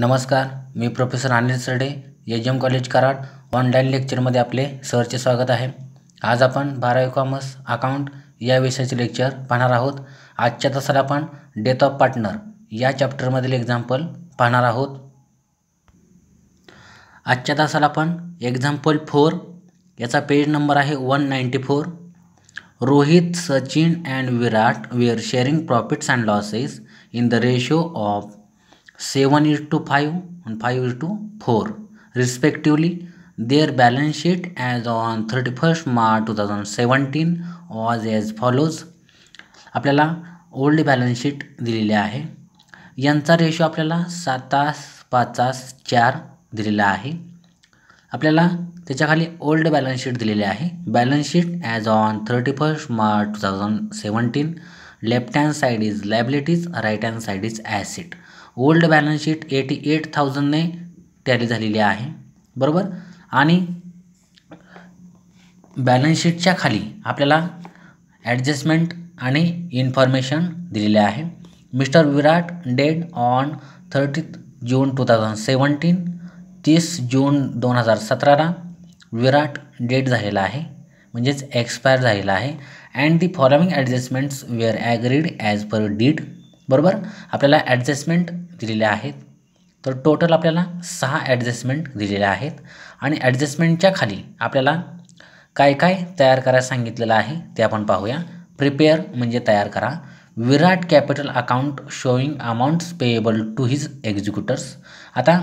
नमस्कार मी professor Anil Sarde H M college Karad online लेक्चरमध्ये आपले सरचे स्वागत आहे आज आपण बारावी कॉमर्स अकाउंट या विषयाचे लेक्चर पाहणार आहोत आजच्या तासाला आपण डेथ ऑफ पार्टनर या चॅप्टरमधील एक्झाम्पल पाहणार आहोत आजच्या तासाला आपण एक्झाम्पल फोर याचा पेज नंबर आहे one ninety four Rohit Sachin and Virat we are sharing profits and losses in the ratio of seven is to five five is to four respectively their balance sheet as on thirty first March two thousand seventeen was as follows आपल्याला old balance sheet दिलेली आहे यांचा ratio आपल्याला सातास तास चार दिलेला आहे आपल्याला त्याच्याखाली ओल्ड बॅलन्स शीट दिलेली आहे balance sheet as on thirty first March two thousand seventeen left hand side is liabilities right hand side is assets old balance sheet eighty eight थाउजंडने टॅली झालेली आहे बरोबर आणि बॅलन्स शीटच्या खाली आपल्याला ॲडजस्टमेंट आणि इन्फॉर्मेशन दिलेले आहे mister Virat died on thirty June two thousand seventeen तीस जून दोन हजार सतराला विराट डेड झालेला आहे म्हणजेच एक्सपायर झालेला आहे and the following adjustments are agreed as per deed बरोबर आपल्याला ॲडजस्टमेंट दिलेले आहेत तर टोटल आपल्याला सहा ॲडजस्टमेंट दिलेल्या आहेत आणि ॲडजस्टमेंटच्या खाली आपल्याला काय काय तयार करायला सांगितलेलं आहे ते आपण पाहूया प्रिपेअर म्हणजे तयार करा Virat capital account showing amounts payable to his executors आता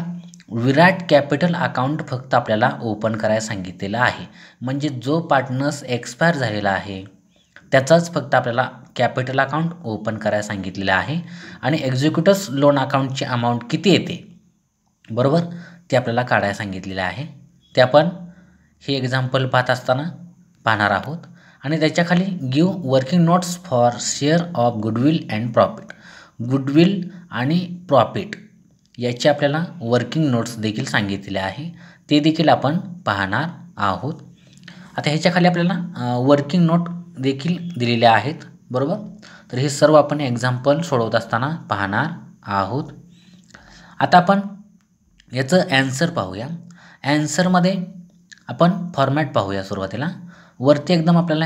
विराट कॅपिटल अकाउंट फक्त आपल्याला ओपन करायला सांगितलेलं आहे म्हणजे जो पार्टनर्स एक्सपायर झालेला आहे त्याचाच फक्त आपल्याला कॅपिटल अकाउंट ओपन करायला सांगितलेलं आहे आणि एक्झिक्युटर्स लोन अकाउंटची अमाऊंट किती येते बरोबर ते आपल्याला काढायला सांगितलेलं आहे ते आपण हे एक्झाम्पल पाहत असताना पाहणार आहोत आणि त्याच्याखाली give working notes for share of goodwill and profit goodwill आणि प्रॉफिट याचे आपल्याला वर्किंग नोट्स देखील सांगितलेले आहे ते देखील आपण पाहणार आहोत आता ह्याच्याखाली आपल्याला वर्किंग नोट देखील दिलेले आहेत बरोबर तर हे सर्व आपण एक्झाम्पल सोडवत असताना पाहणार आहोत आता आपण याचं ॲन्सर पाहूया ॲन्सरमध्ये आपण फॉर्मॅट पाहूया सुरुवातीला वरती एकदम आपल्याला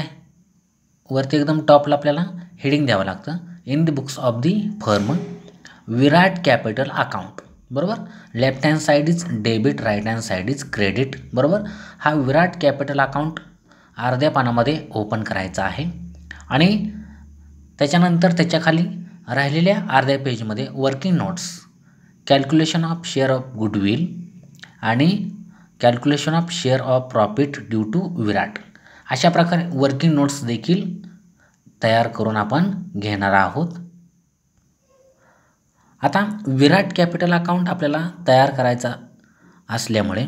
वरती एकदम टॉपला आपल्याला हेडिंग द्यावं लागतं in the books of the firm Virat capital account बरोबर left hand side is debit right hand side is credit बरोबर हा विराट कॅपिटल अकाउंट अर्ध्या पानामध्ये ओपन करायचा आहे आणि त्याच्यानंतर त्याच्याखाली राहिलेल्या अर्ध्या पेजमध्ये working notes calculation of share of goodwill आणि calculation of share of profit due to Virat अशा प्रकारे वर्किंग नोट्स देखील तयार करून आपण घेणार आहोत आता विराट कॅपिटल अकाउंट आपल्याला तयार करायचा असल्यामुळे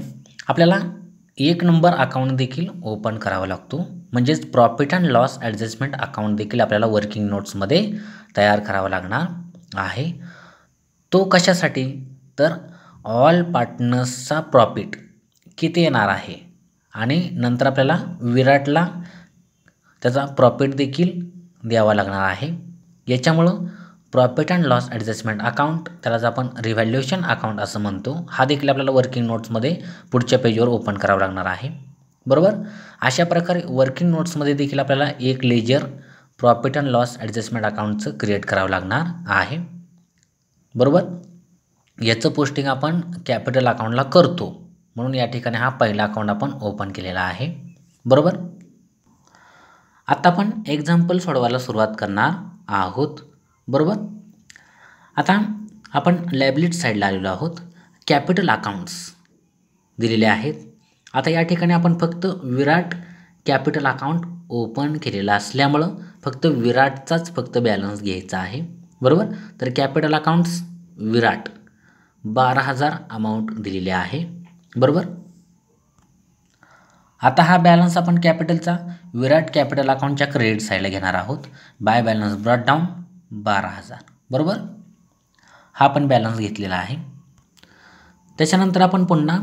आपल्याला एक नंबर अकाउंट देखील ओपन करावा लागतो म्हणजेच profit and loss adjustment account देखील आपल्याला वर्किंग नोट्समध्ये तयार करावा लागणार आहे तो कशासाठी तर ऑल पार्टनर्सचा प्रॉफिट किती येणार आहे आणि नंतर आपल्याला विराटला त्याचा प्रॉफिट देखील द्यावा लागणार आहे याच्यामुळं profit and loss adjustment account त्यालाच आपण रिव्हॅल्युएशन अकाउंट असं म्हणतो हा देखील आपल्याला वर्किंग नोट्समध्ये पुढच्या पेजवर ओपन करावं लागणार आहे बरोबर अशा प्रकारे वर्किंग नोट्समध्ये देखील आपल्याला एक ledger profit and loss adjustment अकाउंटचं क्रिएट करावं लागणार आहे बरोबर याचं पोस्टिंग आपण कॅपिटल अकाउंटला करतो म्हणून या ठिकाणी हा पहिला अकाउंट आपण ओपन केलेला आहे बरोबर आत्ता आपण एक्झाम्पल सोडवायला सुरुवात करणार आहोत बरोबर आता आपण लॅबलेट साईडला आलेलो आहोत कॅपिटल अकाउंट्स दिलेले आहेत आता या ठिकाणी आपण फक्त विराट कॅपिटल अकाउंट ओपन केलेला असल्यामुळं फक्त विराटचाच फक्त बॅलन्स घ्यायचा आहे बरोबर तर कॅपिटल अकाउंट्स विराट बारा हजार अमाऊंट दिलेले आहे बरोबर आता हा बॅलन्स आपण कॅपिटलचा विराट कॅपिटल अकाउंटच्या क्रेडिट साईडला घेणार आहोत बाय बॅलन्स ब्रॉट डाऊन बारा हजार बरोबर हा पण बॅलन्स घेतलेला आहे त्याच्यानंतर आपण पुन्हा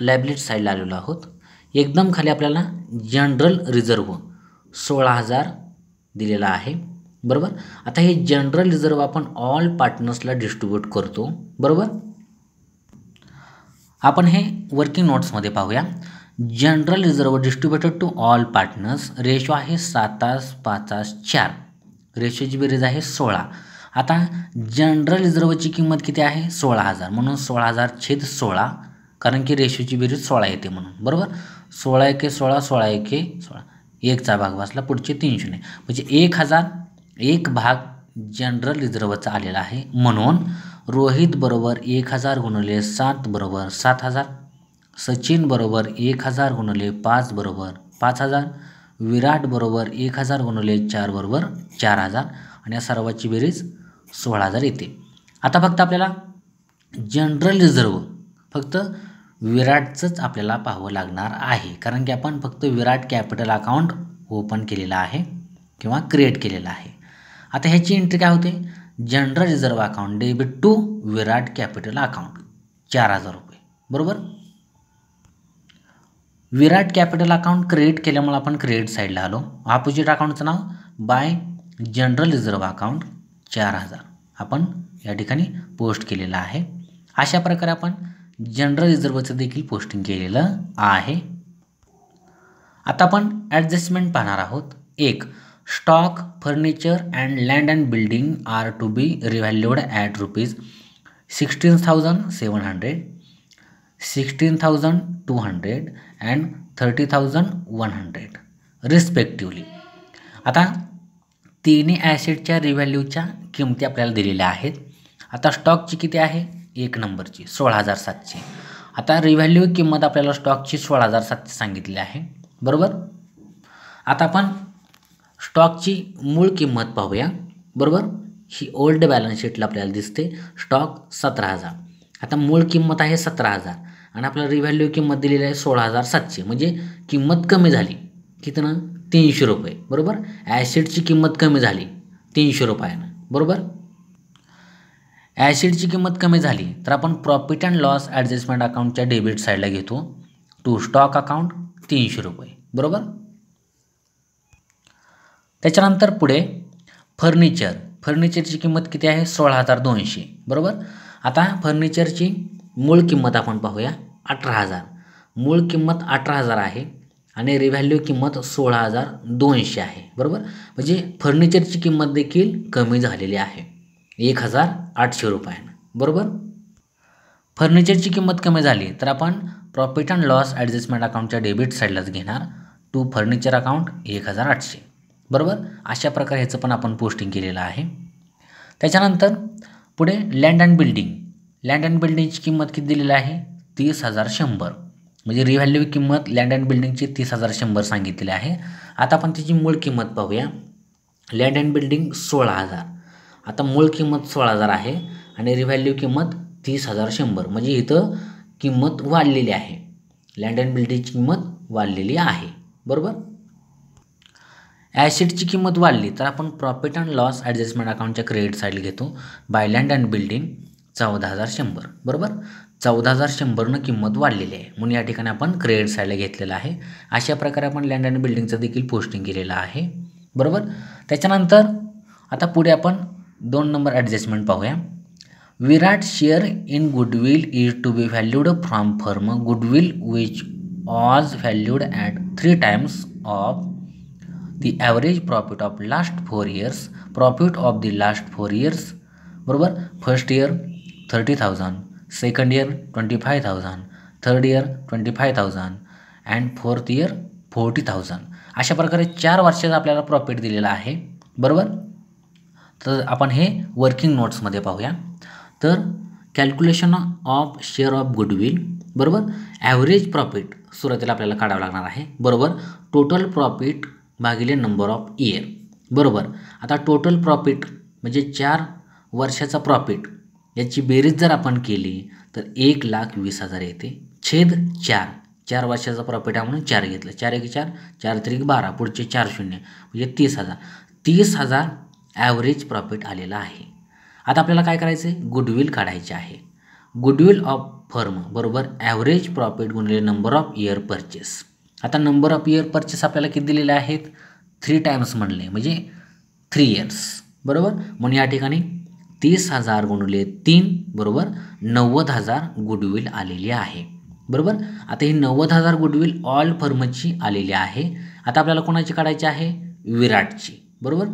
लॅबलेट साईडला आलेलो आहोत एकदम खाली आपल्याला जनरल रिझर्व सोळा हजार दिलेला आहे बरोबर आता हे जनरल रिझर्व आपण ऑल पार्टनर्सला डिस्ट्रीब्यूट करतो बरोबर आपण हे वर्किंग नोट्समध्ये पाहूया general reserve distributed to all partners ratio आहे सातास पाचास चार रेशोची बेरीज आहे सोळा आता जनरल रिझर्वची किंमत किती आहे सोळा हजार म्हणून सोळा हजार छेद सोळा कारण की रेशोची बेरीज सोळा येते म्हणून बरोबर सोळा एके सोळा सोळा एके सोळा एकचा भाग बसला पुढचे तीन शून्य म्हणजे एक हजार एक भाग जनरल रिझर्वचा आलेला आहे म्हणून रोहित बरोबर एक हजार गुणले सात बरोबर सात हजार सचिन बरोबर एक हजार गुणले पाच बरोबर पाच हजार विराट बरोबर एक हजार बनवले चार बरोबर चार हजार आणि या सर्वाची बेरीज सोळा हजार येते आता फक्त आपल्याला जनरल रिझर्व फक्त विराटचंच आपल्याला पाहावं लागणार आहे कारण की आपण फक्त विराट कॅपिटल अकाउंट ओपन केलेलं आहे किंवा क्रिएट केलेलं आहे आता ह्याची एंट्री काय होते general reserve account debit to Virat capital account चार हजार रुपये बरोबर विराट कॅपिटल अकाउंट क्रिएट केल्यामुळे आपण क्रिएट साईडला आलो ऑपोजिट अकाउंटचं नाव बाय जनरल रिझर्व्ह अकाउंट चार हजार आपण या ठिकाणी पोस्ट केलेलं आहे अशा प्रकारे आपण जनरल रिझर्वचं देखील पोस्टिंग केलेलं आहे आता आपण ॲडजस्टमेंट पाहणार आहोत एक stock furniture and land and building are to be revalued at rupees sixteen thousand seven hundred sixteen thousand two hundred and thirty thousand one hundred respectively आता तिन्ही ॲसेटच्या रिव्हॅल्यूच्या किमती आपल्याला दिलेल्या आहेत आता स्टॉकची किती आहे एक नंबरची सोळा हजार सातशे आता रिव्हॅल्यू किंमत आपल्याला स्टॉकची सोळा हजार सातशे सांगितली आहे बरोबर आता आपण स्टॉकची मूळ किंमत पाहूया बरोबर ही ओल्ड बॅलन्स शीटला आपल्याला दिसते स्टॉक सतरा हजार आता मूळ किंमत आहे सतरा हजार आणि आपला रिव्हॅल्यू किंमत दिलेली आहे सोळा हजार सातशे म्हणजे किंमत कमी झाली कितीनं तीनशे रुपये बरोबर ॲसिडची किंमत कमी झाली तीनशे रुपयानं बरोबर ॲसिडची किंमत कमी झाली तर आपण प्रॉफिट अँड लॉस ॲडजस्टमेंट अकाउंटच्या डेबिट साईडला घेतो टू स्टॉक अकाउंट तीनशे रुपये बरोबर त्याच्यानंतर पुढे फर्निचर फर्निचरची किंमत किती आहे सोळा हजार दोनशे बरोबर आता फर्निचरची मूळ किंमत आपण पाहूया अठरा हजार मूळ किंमत अठरा हजार आहे आणि रिव्हॅल्यू किंमत सोळा हजार दोनशे आहे बरोबर म्हणजे फर्निचरची किंमत देखील कमी झालेली आहे एक हजार आठशे रुपयानं बरोबर फर्निचरची किंमत कमी झाली तर आपण प्रॉफिट अँड लॉस ॲडजस्टमेंट अकाउंटच्या डेबिट साईडलाच घेणार टू फर्निचर अकाउंट एक हजार आठशे बरोबर अशा प्रकारे ह्याचं पण आपण पोस्टिंग केलेलं आहे त्याच्यानंतर पुढे land and building land and बिल्डिंगची किंमत किती दिलेली आहे तीस हजार शंभर म्हणजे रिव्हॅल्यू किंमत लँड अँड बिल्डिंगची तीस हजार शंभर सांगितलेली आहे आता आपण त्याची मूळ किंमत पाहूया लँड अँड बिल्डिंग सोळा हजार आता मूळ किंमत सोळा हजार आहे आणि रिव्हॅल्यू किंमत तीस हजार शंभर म्हणजे इथं किंमत वाढलेली आहे लँड अँड बिल्डिंगची किंमत वाढलेली आहे बरोबर ॲसिडची किंमत वाढली तर आपण प्रॉफिट अँड लॉस ॲडजस्टमेंट अकाउंटच्या क्रेडिट साईडला घेतो बाय लँड अँड बिल्डिंग चौदा हजार शंभर बरोबर चौदा हजार शंभरनं किंमत वाढलेली आहे म्हणून या ठिकाणी आपण क्रेडिट साईडला घेतलेलं आहे अशा प्रकारे आपण लँड आणि बिल्डिंगचं देखील पोस्टिंग केलेलं आहे बरोबर त्याच्यानंतर आता पुढे आपण दोन नंबर ॲडजस्टमेंट पाहूया Virat share in goodwill is to be valued from firm goodwill which was valued at three times of the average profit of last four years profit of the last four years बरोबर first year thirty thousand second year twenty five thousand third year twenty five thousand and fourth year forty thousand अशा प्रकारे चार वर्षाचा आपल्याला profit दिलेला आहे बरोबर तर आपण हे वर्किंग नोट्समध्ये पाहूया तर calculation of share of goodwill बरोबर ॲव्हरेज प्रॉफिट सुरुवातीला आपल्याला काढावं लागणार आहे बरोबर टोटल प्रॉफिट भागिले नंबर ऑफ इयर बरोबर आता टोटल प्रॉफिट म्हणजे चार वर्षाचा प्रॉफिट याची बेरीज जर आपण केली तर एक लाख वीस हजार येते छेद चार चार वर्षाचा प्रॉफिट आहे म्हणून चार घेतलं चार एक चार चार त्रिक बारा पुढचे चार शून्य म्हणजे तीस हजार तीस हजार ॲव्हरेज प्रॉफिट आलेला आहे आता आपल्याला काय करायचं आहे गुडविल काढायचे आहे गुडविल ऑफ फर्म बरोबर ॲव्हरेज प्रॉफिट गुणलेले नंबर ऑफ इयर परचेस आता नंबर ऑफ इयर परचेस आपल्याला किती दिलेले आहेत थ्री टाईम्स म्हणले म्हणजे थ्री इयर्स बरोबर म्हणून या ठिकाणी तीस हजार गुणले तीन बरोबर नव्वद हजार गुडविल आलेली आहे बरोबर आता ही नव्वद हजार गुडविल ऑल फर्मची आलेली आहे आता आपल्याला कोणाची काढायची आहे विराटची बरोबर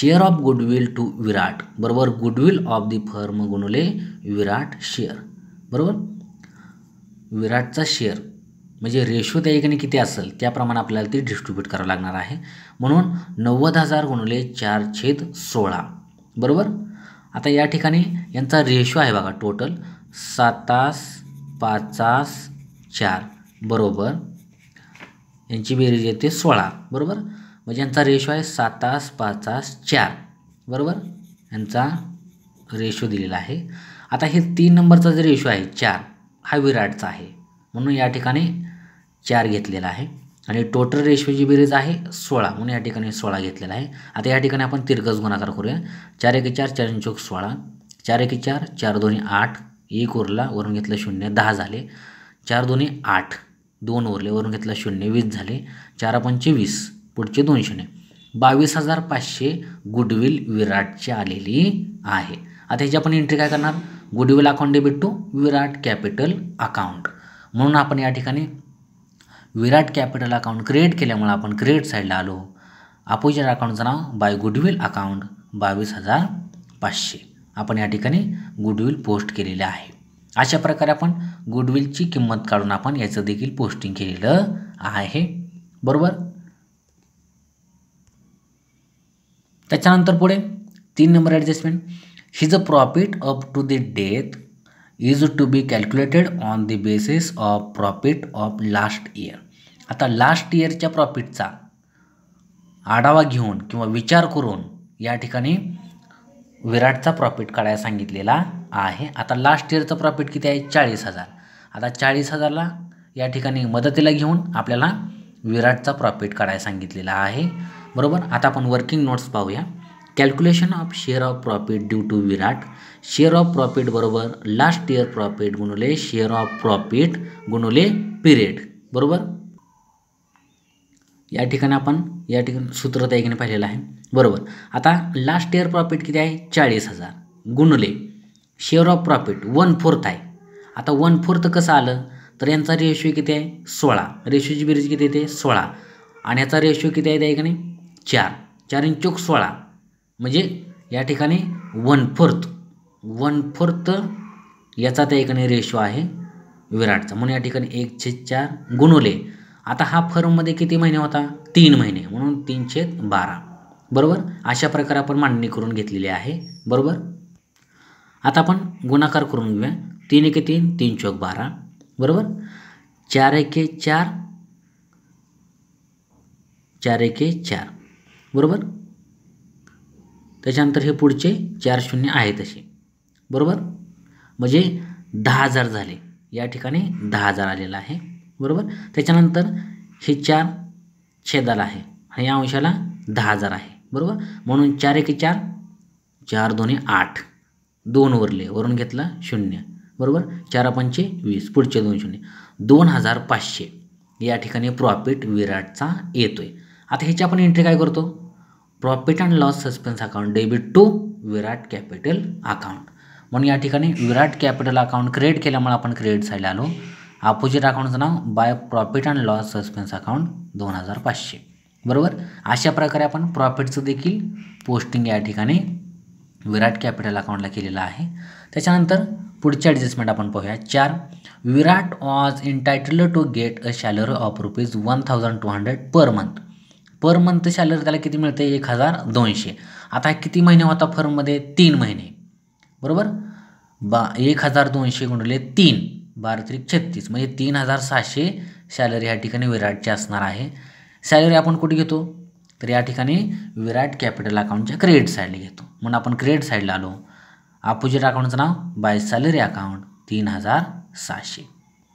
share of goodwill to Virat बरोबर गुडविल ऑफ दी फर्म गुणले विराट शेअर बरोबर विराटचा शेअर म्हणजे रेशो त्या एकाने किती असेल त्याप्रमाणे आपल्याला ते डिस्ट्रीब्यूट करावं लागणार आहे म्हणून नव्वद हजार गुणले चार छेद सोळा बरोबर आता या ठिकाणी यांचा रेशो आहे बघा टोटल पाच तास चार बरोबर यांची बेरीज येते सोळा बरोबर म्हणजे यांचा रेशो आहे पाच तास चार बरोबर यांचा रेशो दिलेला आहे आता हे तीन नंबरचा जो रेशो आहे चार हा विराटचा आहे म्हणून या ठिकाणी चार घेतलेला आहे आणि टोटल रेशोची बेरीज आहे सोळा म्हणून या ठिकाणी सोळा घेतलेला आहे आता या ठिकाणी आपण तिरकस गुणाकार करूया चार एक चार चार चौक सोळा चार एक चार चार दोन्ही आठ एक उरला वरून घेतलं शून्य दहा झाले चार दोन्ही आठ दोन उरले वरून घेतलं शून्य वीस झाले चार पंचे वीस पुढचे दोन शून्य बावीस हजार पाचशे गुडविल विराटची आलेली आहे आता ह्याची आपण एंट्री काय करणार goodwill account debit to Virat capital account म्हणून आपण या ठिकाणी विराट कॅपिटल अकाउंट क्रिएट केल्यामुळे आपण क्रिएट साईडला आलो अपोजिट अकाउंटचं नाव बाय गुडविल अकाउंट बावीस हजार पाचशे आपण या ठिकाणी गुडविल पोस्ट केलेले आहे अशा प्रकारे आपण गुडविलची किंमत काढून आपण याचं देखील पोस्टिंग केलेलं आहे बरोबर त्याच्यानंतर पुढे तीन number adjustment his a profit up to the death is to be calculated on the basis of profit of last year आता लास्ट इयरच्या प्रॉफिटचा आढावा घेऊन किंवा विचार करून या ठिकाणी विराटचा प्रॉफिट काढायला सांगितलेला आहे आता लास्ट इयरचं प्रॉफिट किती आहे चाळीस हजार आता चाळीस हजारला या ठिकाणी मदतीला घेऊन आपल्याला विराटचा प्रॉफिट काढायला सांगितलेला आहे बरोबर आता आपण वर्किंग नोट्स पाहूया calculation of share of profit due to Virat share of profit बरोबर लास्ट इयर प्रॉफिट गुणुले शेअर ऑफ प्रॉफिट गुणुले पिरियड बरोबर या ठिकाणी आपण या ठिकाणी सूत्र त्या ठिकाणी पाहिलेलं आहे बरोबर आता लास्ट इयर प्रॉफिट किती आहे चाळीस हजार गुणले share of profit one fourth आहे आता वन फोर्थ कसं आलं तर यांचा रेशो किती आहे सोळा रेशोची बेरीज किती येते सोळा आणि याचा रेशो किती आहे त्या ठिकाणी चार चार इंचोक सोळा म्हणजे या ठिकाणी वन फोर्थ वन फोर्थ याचा त्या ठिकाणी रेशो आहे विराटचा म्हणून या ठिकाणी एक छे चार गुणवले आता हा फर्ममध्ये किती महिने होता तीन महिने म्हणून तीनशे बारा बरोबर अशा प्रकारे आपण मांडणी करून घेतलेली आहे बरोबर आता आपण गुणाकार करून घेऊया तीन एके तीन तीन चौक बारा बरोबर चार एके चार चार एके चार बरोबर त्याच्यानंतर हे पुढचे चार शून्य आहे तसे बरोबर म्हणजे दहा हजार झाले या ठिकाणी दहा हजार आलेला आहे बरोबर त्याच्यानंतर हे चार छेदाला आहे आणि या अंशाला दहा हजार आहे बरोबर म्हणून चार एक चार चार दोन्ही आठ दोन वरले वरून घेतला शून्य बरोबर चार पंचे वीस पुढचे दोन शून्य दोन हजार पाचशे या ठिकाणी प्रॉफिट विराटचा येतो आहे आता ह्याची आपण एंट्री काय करतो profit and loss suspense account debit to Virat capital account म्हणून या ठिकाणी विराट कॅपिटल अकाउंट क्रिएट केल्यामुळे आपण क्रिएट झाले आलो अपोजिट अकाउंटचं नाव by profit and loss suspense account दोन हजार पाचशे बरोबर अशा प्रकारे आपण प्रॉफिटचं देखील पोस्टिंग या ठिकाणी विराट कॅपिटल अकाउंटला केलेलं आहे त्याच्यानंतर पुढच्या ॲडजस्टमेंट आपण पाहूया चार Virat was entitled to get a salary of rupees one thousand two hundred per month per month salary त्याला किती मिळते एक हजार दोनशे आता किती महिने होता फर्ममध्ये तीन महिने बरोबर बा एक हजार दोनशे गुंडले तीन बारा त्रिक छत्तीस म्हणजे तीन हजार सहाशे सॅलरी या ठिकाणी विराटची असणार आहे सॅलरी आपण कुठे घेतो तर या ठिकाणी विराट कॅपिटल अकाउंटच्या क्रेडिट साईडला घेतो म्हणून आपण क्रेडिट साईडला आलो अपोजिट अकाउंटचं नाव बाय सॅलरी अकाउंट तीन हजार सहाशे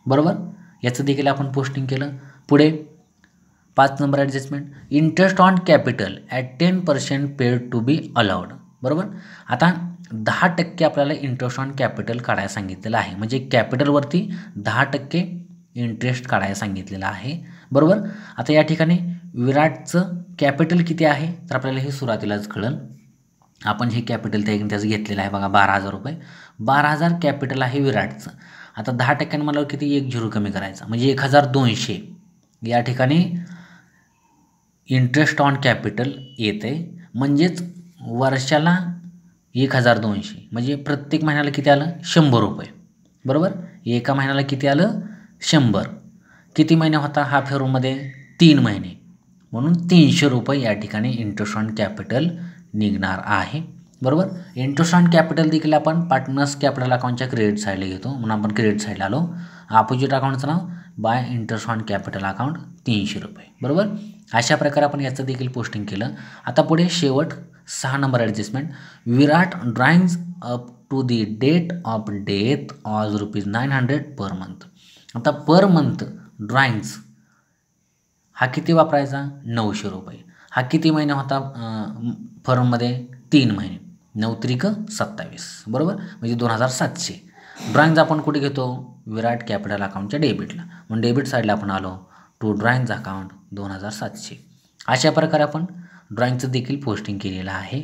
बरोबर याचं देखील आपण पोस्टिंग केलं पुढे पाच number adjustment interest on capital at ten percent paid to be allowed बरोबर आता दहा टक्के आपल्याला इंटरेस्ट ऑन कॅपिटल काढायला सांगितलेलं आहे म्हणजे कॅपिटलवरती दहा टक्के इंटरेस्ट काढायला सांगितलेलं आहे बरोबर आता या ठिकाणी विराटचं कॅपिटल किती आहे तर आपल्याला हे सुरुवातीलाच कळल आपण हे कॅपिटल त्या त्याचं घेतलेलं आहे बघा बारा हजार रुपये बारा हजार कॅपिटल आहे विराटचं आता दहा टक्क्यानं मला किती एक झिरो कमी करायचं म्हणजे एक हजार दोनशे या ठिकाणी इंटरेस्ट ऑन कॅपिटल येते म्हणजेच वर्षाला एक हजार दोनशे म्हणजे प्रत्येक महिन्याला किती आलं शंभर रुपये बरोबर एका महिन्याला किती आलं शंभर किती महिने होता हा फेरूमध्ये तीन महिने म्हणून तीनशे रुपये या ठिकाणी इंटरेस्ट ऑन कॅपिटल निघणार आहे बरोबर इंटरेस्ट ऑन कॅपिटल देखील आपण पार्टनर्स कॅपिटल अकाउंटच्या क्रेडिट साईडला घेतो म्हणून आपण क्रेडिट साईडला आलो ऑपोजिट अकाउंटचं नाव by interest on capital account तीनशे रुपये बरोबर अशा प्रकारे आपण याचं देखील पोस्टिंग केलं आता पुढे शेवट सहा number adjustment Virat drawings up to the date of death was rupees nine hundred per month आता पर मंथ ड्रॉइंग्स हा किती वापरायचा नऊशे रुपये हा किती महिना होता फर्ममध्ये तीन महिने नऊ त्रिक सत्तावीस बरोबर म्हणजे दोन हजार सातशे ड्रॉइंग्ज आपण कुठे घेतो विराट कॅपिटल अकाउंटच्या डेबिटला मग डेबिट साईडला आपण आलो टू ड्रॉइंग्ज अकाउंट दोन हजार सातशे अशा प्रकारे आपण ड्रॉईंगचं देखील पोस्टिंग केलेलं आहे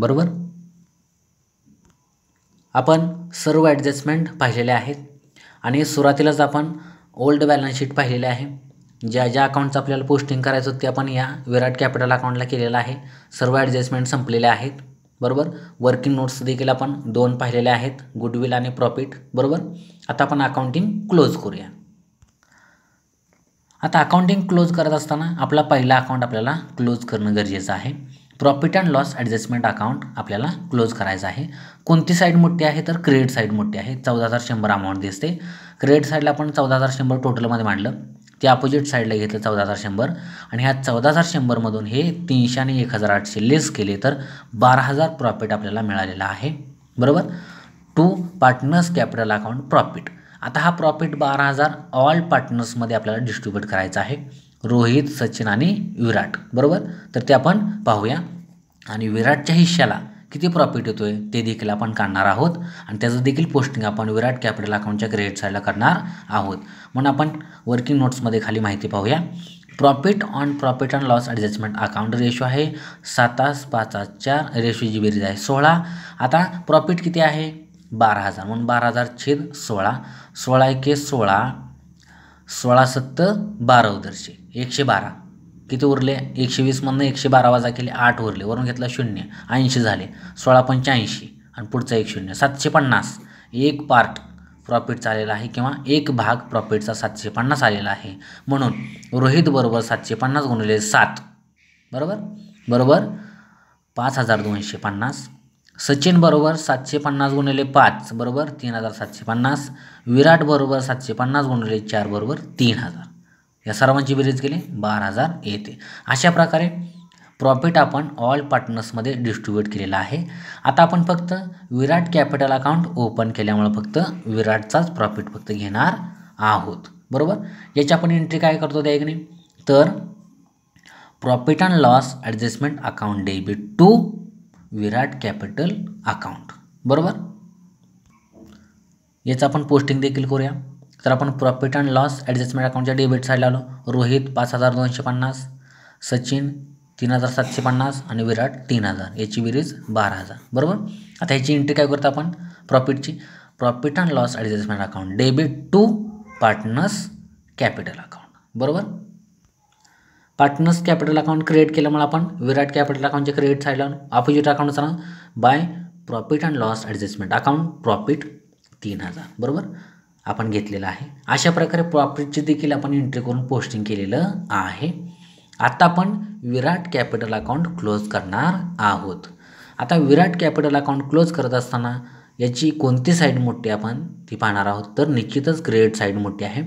बरोबर आपण सर्व ॲडजस्टमेंट पाहिलेले आहेत आणि सुरुवातीलाच आपण ओल्ड बॅलन्स शीट पाहिलेले आहे ज्या ज्या अकाउंटचं आपल्याला पोस्टिंग करायचं होतं ते आपण या विराट कॅपिटल अकाउंटला केलेलं आहे सर्व ॲडजस्टमेंट संपलेले आहेत बरोबर वर्किंग नोट्स देखील आपण दोन पाहिलेले आहेत गुडविल आणि प्रॉफिट बरोबर आता आपण अकाउंटिंग क्लोज करूया आता अकाउंटिंग क्लोज करत असताना आपला पहिला अकाउंट आपल्याला क्लोज करणं गरजेचं आहे profit and loss adjustment account आपल्याला क्लोज करायचं आहे कोणती साईड मोठी आहे तर क्रेडिट साईड मोठी आहे चौदा हजार शंभर अमाऊंट दिसते क्रेडिट साईडला आपण चौदा हजार शंभर टोटलमध्ये मांडलं ते अपोजिट साईडला घेतलं चौदा हजार शंभर आणि ह्या चौदा हजार शंभरमधून हे तीनशे आणि एक हजार आठशे लेस केले तर बारा हजार प्रॉफिट आपल्याला मिळालेलं आहे बरोबर to partners capital account profit आता हा प्रॉफिट बारा हजार ऑल पार्टनर्समध्ये आपल्याला डिस्ट्रीब्यूट करायचा आहे रोहित सचिन आणि विराट बरोबर तर ते आपण पाहूया आणि विराटच्या हिश्श्याला किती प्रॉफिट येतो आहे ते देखील आपण काढणार आहोत आणि त्याचं देखील पोस्टिंग आपण विराट कॅपिटल अकाउंटच्या क्रेडिट साईडला करणार आहोत म्हणून आपण वर्किंग नोट्समध्ये खाली माहिती पाहूया profit on profit and loss adjustment account ratio आहे सातास पाच चार रेशो जी बेरीज आहे सोळा आता प्रॉफिट किती आहे बारा हजार म्हणून बारा हजार छेद सोळा सोळा एके सोळा सोळा सत्त बारा उदरशे एकशे बारा किती उरले एकशे वीसमधनं एकशे बारा वाजा केले आठ उरले वरून घेतला शून्य ऐंशी झाले सोळा पंच्याऐंशी आणि पुढचा एक शून्य सातशे पन्नास एक पार्ट प्रॉफिटचा आलेला आहे किंवा एक भाग प्रॉफिटचा सातशे पन्नास आलेला आहे म्हणून रोहित बरोबर सातशे पन्नास गुणले सात बरोबर बरोबर पाच हजार दोनशे पन्नास सचिन बरोबर सातशे पन्नास गुणिले पाच बरोबर तीन हजार सातशे पन्नास विराट बरोबर सातशे पन्नास गुणिले चार बरोबर तीन हजार या सर्वांची बेरीज केली बारा हजार येते अशा प्रकारे प्रॉफिट आपण ऑल पार्टनर्समध्ये डिस्ट्रीब्यूट केलेला आहे आता आपण फक्त विराट कॅपिटल अकाउंट ओपन केल्यामुळं फक्त विराटचाच प्रॉफिट फक्त घेणार आहोत बरोबर याची आपण एंट्री काय करतो त्या एकने तर profit and loss adjustment account debit to Virat capital account बरोबर याचं आपण पोस्टिंग देखील करूया तर आपण प्रॉफिट अँड लॉस ॲडजस्टमेंट अकाउंटच्या डेबिट साईडला आलो रोहित पाच हजार दोनशे पन्नास सचिन तीन हजार सातशे पन्नास आणि विराट तीन हजार याची विरीज बारा हजार बरोबर आता ह्याची एंट्री काय करतो आपण प्रॉफिटची profit and loss adjustment account debit to partners capital account बरोबर पार्टनर्स कॅपिटल अकाउंट क्रिएट केल्यामुळे आपण विराट कॅपिटल अकाउंटचे क्रिएट झालं ऑपोजिट अकाउंटचा ना by profit and loss adjustment account profit तीन हजार बरोबर आपण घेतलेलं आहे अशा प्रकारे प्रॉफिटची देखील आपण एंट्री करून पोस्टिंग केलेलं आहे आता आपण विराट कॅपिटल अकाउंट क्लोज करणार आहोत आता विराट कॅपिटल अकाउंट क्लोज करत असताना याची कोणती साईड मोठी आपण ती पाहणार आहोत तर निश्चितच क्रेडिट साईड मोठी आहे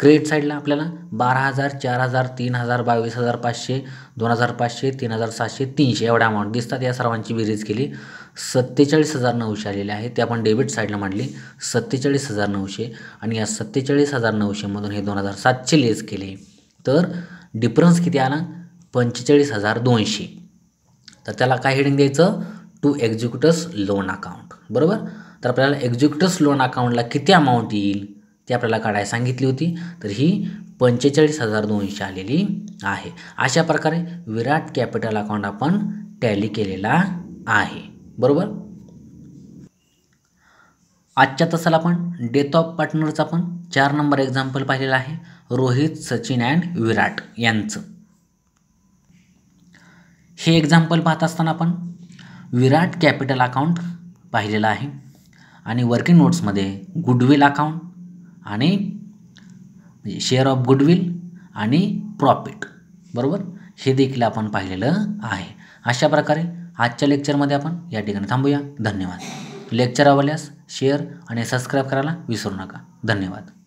क्रेडिट साईडला आपल्याला बारा हजार चार हजार तीन हजार बावीस हजार पाचशे दोन हजार पाचशे तीन हजार सातशे तीनशे एवढ्या अमाऊंट दिसतात या सर्वांची बेरीज केली सत्तेचाळीस हजार नऊशे आलेले आहे ते आपण डेबिट साईडला मांडली सत्तेचाळीस हजार नऊशे आणि या सत्तेचाळीस हजार नऊशेमधून हे दोन हजार सातशे लेस केले तर डिफरन्स किती आला पंचेचाळीस हजार दोनशे तर त्याला काय हेडिंग द्यायचं टू एक्झिक्युटर्स लोन अकाउंट बरोबर तर आपल्याला एक्झिक्युटर्स लोन अकाउंटला किती अमाऊंट येईल ती आपल्याला काढायला सांगितली होती तर ही पंचेचाळीस हजार दोनशे आलेली आहे अशा प्रकारे विराट कॅपिटल अकाउंट आपण टॅली केलेला आहे बरोबर आजच्या तासाला आपण डेथ ऑफ पार्टनरचा पण चार नंबर एक्झाम्पल पाहिलेला आहे रोहित सचिन अँड विराट यांचं हे एक्झाम्पल पाहत असताना आपण विराट कॅपिटल अकाउंट पाहिलेलं आहे आणि वर्किंग नोट्समध्ये गुडविल अकाउंट आणि शेअर ऑफ गुडविल आणि प्रॉफिट बरोबर हे देखील आपण पाहिलेलं आहे अशा प्रकारे आजच्या लेक्चरमध्ये आपण या ठिकाणी थांबूया धन्यवाद लेक्चर आवडल्यास शेअर आणि सबस्क्राईब करायला विसरू नका धन्यवाद